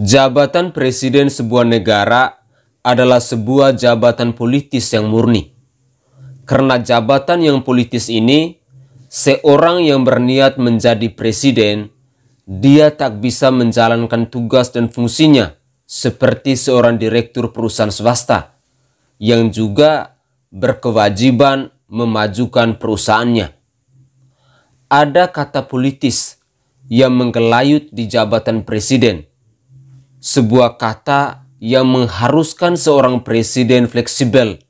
Jabatan presiden sebuah negara adalah sebuah jabatan politis yang murni. Karena jabatan yang politis ini, seorang yang berniat menjadi presiden, dia tak bisa menjalankan tugas dan fungsinya seperti seorang direktur perusahaan swasta yang juga berkewajiban memajukan perusahaannya. Ada kata politis yang menggelayut di jabatan presiden – sebuah kata yang mengharuskan seorang presiden fleksibel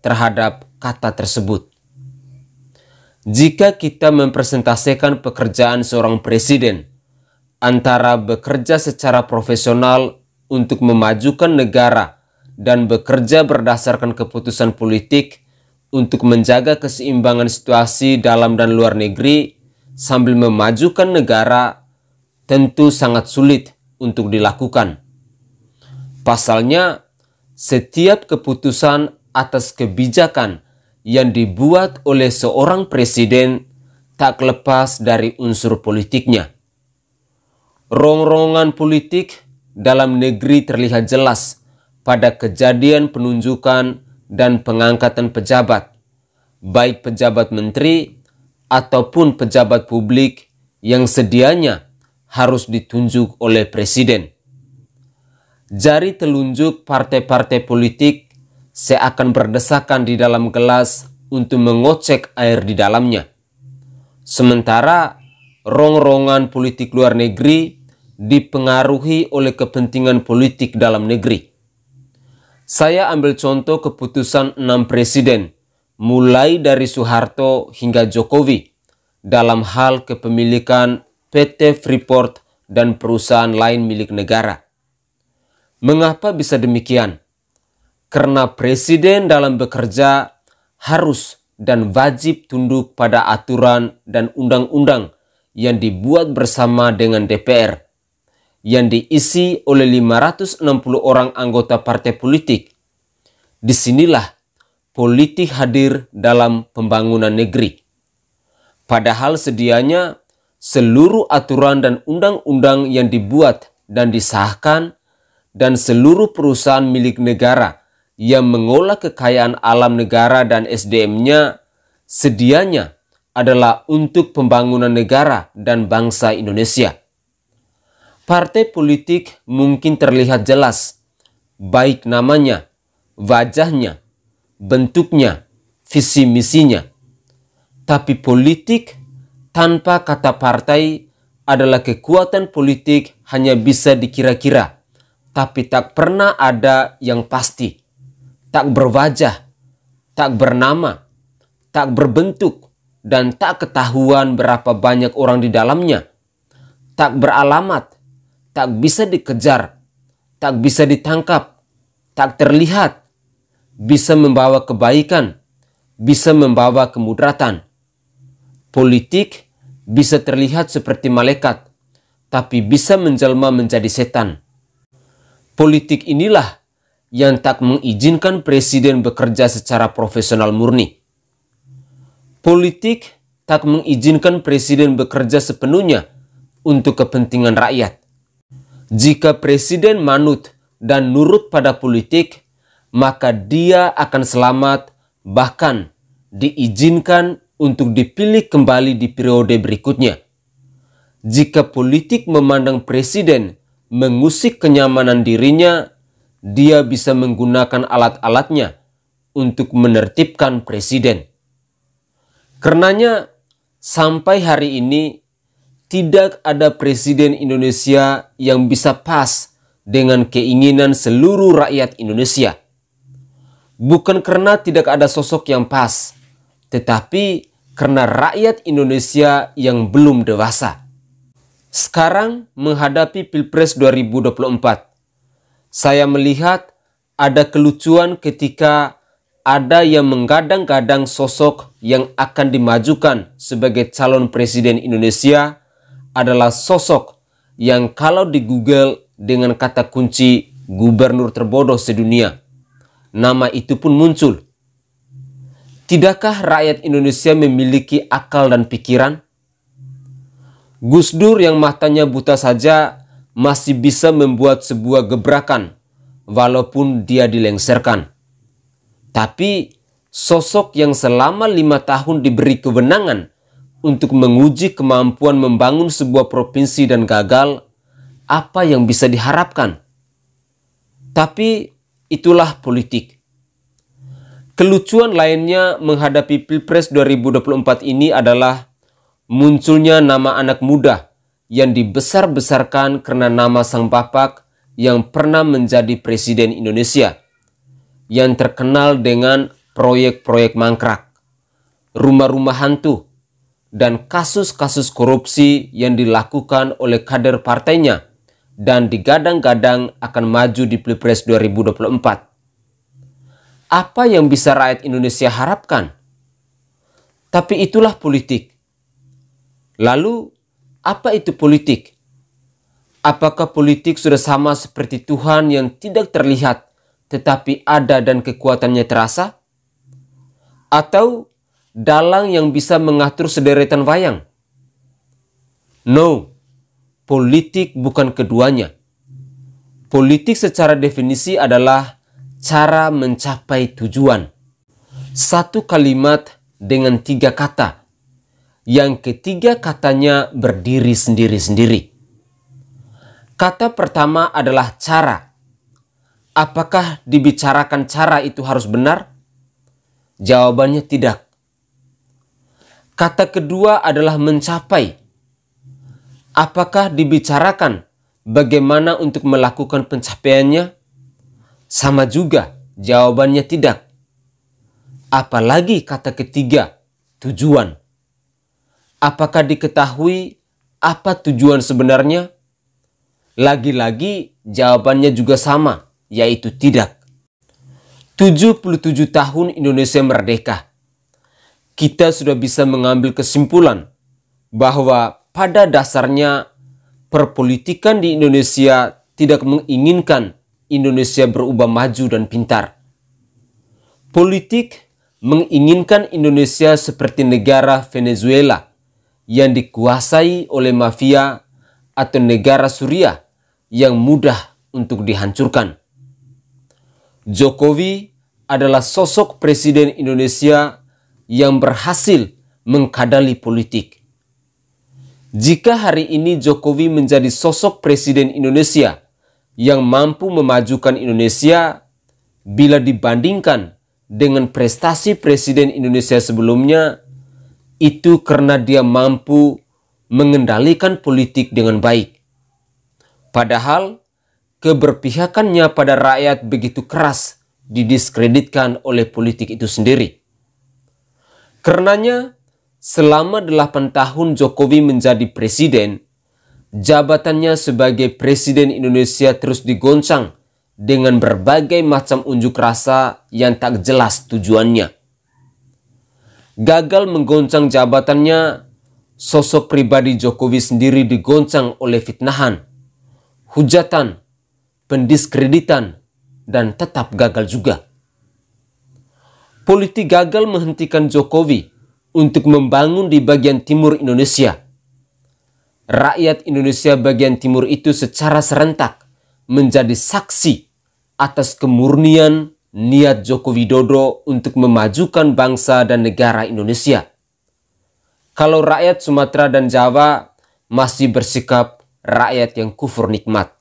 terhadap kata tersebut. Jika kita mempresentasikan pekerjaan seorang presiden antara bekerja secara profesional untuk memajukan negara dan bekerja berdasarkan keputusan politik untuk menjaga keseimbangan situasi dalam dan luar negeri sambil memajukan negara, tentu sangat sulit untuk dilakukan. Pasalnya, setiap keputusan atas kebijakan yang dibuat oleh seorang presiden tak lepas dari unsur politiknya. Rongrongan politik dalam negeri terlihat jelas pada kejadian penunjukan dan pengangkatan pejabat, baik pejabat menteri ataupun pejabat publik yang sedianya harus ditunjuk oleh presiden. Jari telunjuk partai-partai politik seakan berdesakan di dalam gelas untuk mengocek air di dalamnya. Sementara rongrongan politik luar negeri dipengaruhi oleh kepentingan politik dalam negeri. Saya ambil contoh keputusan enam presiden, mulai dari Soeharto hingga Jokowi, dalam hal kepemilikan PT Freeport, dan perusahaan lain milik negara. Mengapa bisa demikian? Karena presiden dalam bekerja harus dan wajib tunduk pada aturan dan undang-undang yang dibuat bersama dengan DPR yang diisi oleh 560 orang anggota partai politik. Disinilah politik hadir dalam pembangunan negeri. Padahal sedianya seluruh aturan dan undang-undang yang dibuat dan disahkan dan seluruh perusahaan milik negara yang mengolah kekayaan alam negara dan SDM-nya sedianya adalah untuk pembangunan negara dan bangsa Indonesia. Partai politik mungkin terlihat jelas, baik namanya, wajahnya, bentuknya, visi misinya. Tapi politik tanpa kata partai adalah kekuatan politik hanya bisa dikira-kira, tapi tak pernah ada yang pasti. Tak berwajah, tak bernama, tak berbentuk, dan tak ketahuan berapa banyak orang di dalamnya. Tak beralamat, tak bisa dikejar, tak bisa ditangkap, tak terlihat, bisa membawa kebaikan, bisa membawa kemudratan. Politik bisa terlihat seperti malaikat, tapi bisa menjelma menjadi setan. Politik inilah yang tak mengizinkan presiden bekerja secara profesional murni. Politik tak mengizinkan presiden bekerja sepenuhnya untuk kepentingan rakyat. Jika presiden manut dan nurut pada politik, maka dia akan selamat, bahkan diizinkan untuk dipilih kembali di periode berikutnya. Jika politik memandang presiden mengusik kenyamanan dirinya, dia bisa menggunakan alat-alatnya untuk menertibkan presiden. Karenanya, sampai hari ini tidak ada presiden Indonesia yang bisa pas dengan keinginan seluruh rakyat Indonesia. Bukan karena tidak ada sosok yang pas, tetapi karena rakyat Indonesia yang belum dewasa. Sekarang menghadapi Pilpres 2024, saya melihat ada kelucuan ketika ada yang menggadang-gadang sosok yang akan dimajukan sebagai calon presiden Indonesia adalah sosok yang kalau di Google dengan kata kunci gubernur terbodoh sedunia. Nama itu pun muncul. Tidakkah rakyat Indonesia memiliki akal dan pikiran? Gus Dur yang matanya buta saja masih bisa membuat sebuah gebrakan walaupun dia dilengserkan. Tapi sosok yang selama lima tahun diberi kewenangan untuk menguji kemampuan membangun sebuah provinsi dan gagal, apa yang bisa diharapkan? Tapi itulah politik. Kelucuan lainnya menghadapi Pilpres 2024 ini adalah munculnya nama anak muda yang dibesar-besarkan karena nama sang bapak yang pernah menjadi presiden Indonesia yang terkenal dengan proyek-proyek mangkrak, rumah-rumah hantu, dan kasus-kasus korupsi yang dilakukan oleh kader partainya dan digadang-gadang akan maju di Pilpres 2024 apa yang bisa rakyat Indonesia harapkan. Tapi itulah politik. Lalu, apa itu politik? Apakah politik sudah sama seperti Tuhan yang tidak terlihat tetapi ada dan kekuatannya terasa? Atau dalang yang bisa mengatur sederetan wayang? No, politik bukan keduanya. Politik secara definisi adalah cara mencapai tujuan. Satu kalimat dengan tiga kata. Yang ketiga katanya berdiri sendiri-sendiri. Kata pertama adalah cara. Apakah dibicarakan cara itu harus benar? Jawabannya tidak. Kata kedua adalah mencapai. Apakah dibicarakan bagaimana untuk melakukan pencapaiannya? Sama juga jawabannya tidak. Apalagi kata ketiga, tujuan. Apakah diketahui apa tujuan sebenarnya? Lagi-lagi jawabannya juga sama, yaitu tidak. 77 tahun Indonesia merdeka. Kita sudah bisa mengambil kesimpulan bahwa pada dasarnya perpolitikan di Indonesia tidak menginginkan Indonesia berubah maju dan pintar. Politik menginginkan Indonesia seperti negara Venezuela yang dikuasai oleh mafia atau negara Suriah yang mudah untuk dihancurkan. Jokowi adalah sosok presiden Indonesia yang berhasil mengkadali politik. Jika hari ini Jokowi menjadi sosok presiden Indonesia yang mampu memajukan Indonesia bila dibandingkan dengan prestasi Presiden Indonesia sebelumnya itu karena dia mampu mengendalikan politik dengan baik. Padahal keberpihakannya pada rakyat begitu keras didiskreditkan oleh politik itu sendiri. Karenanya, selama delapan tahun Jokowi menjadi presiden, jabatannya sebagai Presiden Indonesia terus digoncang dengan berbagai macam unjuk rasa yang tak jelas tujuannya. Gagal menggoncang jabatannya, sosok pribadi Jokowi sendiri digoncang oleh fitnahan, hujatan, pendiskreditan, dan tetap gagal juga. Politik gagal menghentikan Jokowi untuk membangun di bagian timur Indonesia – rakyat Indonesia bagian timur itu secara serentak menjadi saksi atas kemurnian niat Joko Widodo untuk memajukan bangsa dan negara Indonesia. Kalau rakyat Sumatera dan Jawa masih bersikap rakyat yang kufur nikmat.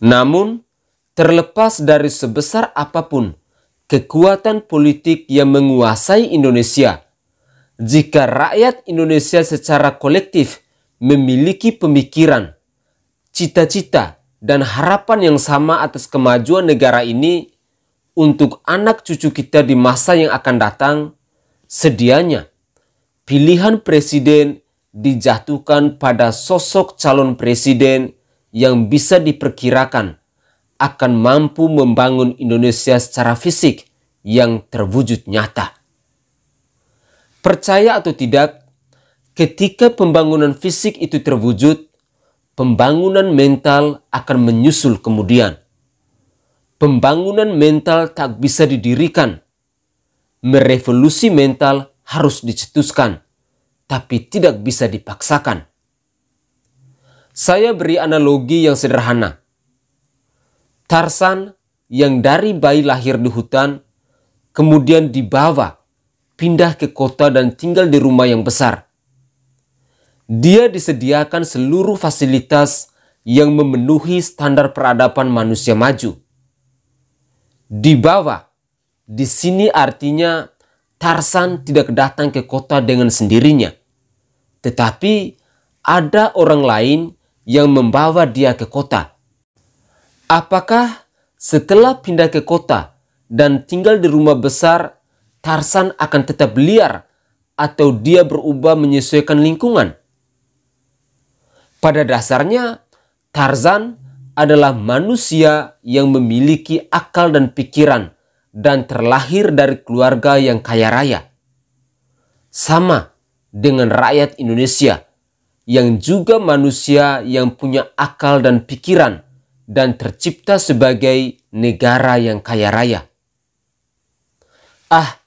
Namun, terlepas dari sebesar apapun kekuatan politik yang menguasai Indonesia, jika rakyat Indonesia secara kolektif memiliki pemikiran, cita-cita, dan harapan yang sama atas kemajuan negara ini untuk anak cucu kita di masa yang akan datang, sedianya pilihan presiden dijatuhkan pada sosok calon presiden yang bisa diperkirakan akan mampu membangun Indonesia secara fisik yang terwujud nyata. Percaya atau tidak, Ketika pembangunan fisik itu terwujud, pembangunan mental akan menyusul kemudian. Pembangunan mental tak bisa didirikan. Merevolusi mental harus dicetuskan, tapi tidak bisa dipaksakan. Saya beri analogi yang sederhana. Tarsan yang dari bayi lahir di hutan, kemudian dibawa, pindah ke kota dan tinggal di rumah yang besar dia disediakan seluruh fasilitas yang memenuhi standar peradaban manusia maju. Di bawah, di sini artinya Tarsan tidak datang ke kota dengan sendirinya. Tetapi ada orang lain yang membawa dia ke kota. Apakah setelah pindah ke kota dan tinggal di rumah besar, Tarsan akan tetap liar atau dia berubah menyesuaikan lingkungan? Pada dasarnya, Tarzan adalah manusia yang memiliki akal dan pikiran dan terlahir dari keluarga yang kaya raya. Sama dengan rakyat Indonesia yang juga manusia yang punya akal dan pikiran dan tercipta sebagai negara yang kaya raya. Ah,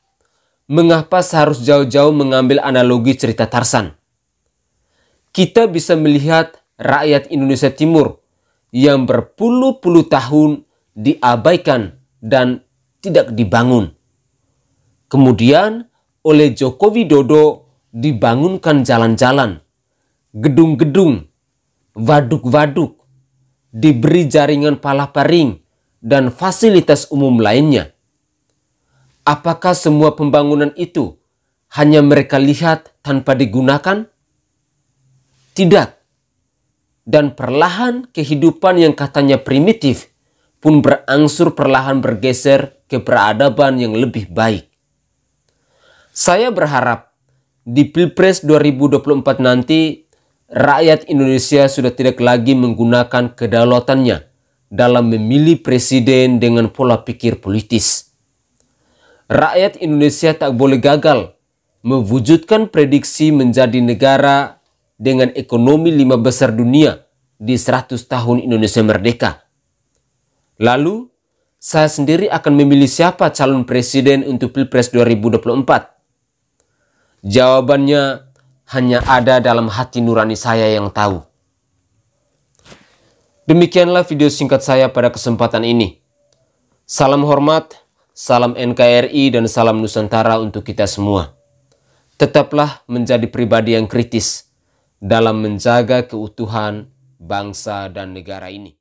mengapa seharus jauh-jauh mengambil analogi cerita Tarzan? kita bisa melihat rakyat Indonesia Timur yang berpuluh-puluh tahun diabaikan dan tidak dibangun. Kemudian oleh Joko Widodo dibangunkan jalan-jalan, gedung-gedung, waduk-waduk, diberi jaringan palaparing, dan fasilitas umum lainnya. Apakah semua pembangunan itu hanya mereka lihat tanpa digunakan? tidak dan perlahan kehidupan yang katanya primitif pun berangsur perlahan bergeser ke peradaban yang lebih baik. Saya berharap di Pilpres 2024 nanti rakyat Indonesia sudah tidak lagi menggunakan kedaulatannya dalam memilih presiden dengan pola pikir politis. Rakyat Indonesia tak boleh gagal mewujudkan prediksi menjadi negara dengan ekonomi lima besar dunia di 100 tahun Indonesia merdeka. Lalu, saya sendiri akan memilih siapa calon presiden untuk Pilpres 2024. Jawabannya hanya ada dalam hati nurani saya yang tahu. Demikianlah video singkat saya pada kesempatan ini. Salam hormat, salam NKRI, dan salam Nusantara untuk kita semua. Tetaplah menjadi pribadi yang kritis dalam menjaga keutuhan bangsa dan negara ini.